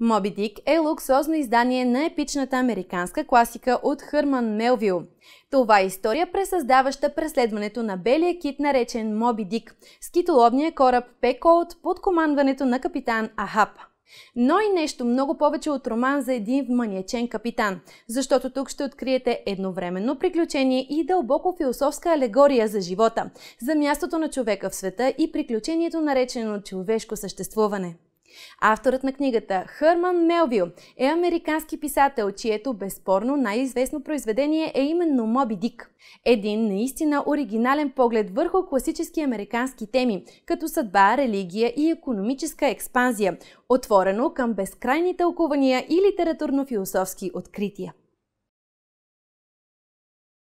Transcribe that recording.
Моби Дик е луксозно издание на епичната американска класика от Хърман Мелвил. Това е история, пресъздаваща преследването на белия кит, наречен Моби Дик, с китоловния кораб Пеколт под командването на капитан Ахап. Но и нещо много повече от роман за един вманиачен капитан, защото тук ще откриете едновременно приключение и дълбоко философска алегория за живота, за мястото на човека в света и приключението наречено човешко съществуване. Авторът на книгата Хърман Мелвил е американски писател, чието безспорно най-известно произведение е именно Моби Дик. Един наистина оригинален поглед върху класически американски теми, като съдба, религия и економическа експанзия, отворено към безкрайни тълкувания и литературно-философски открития.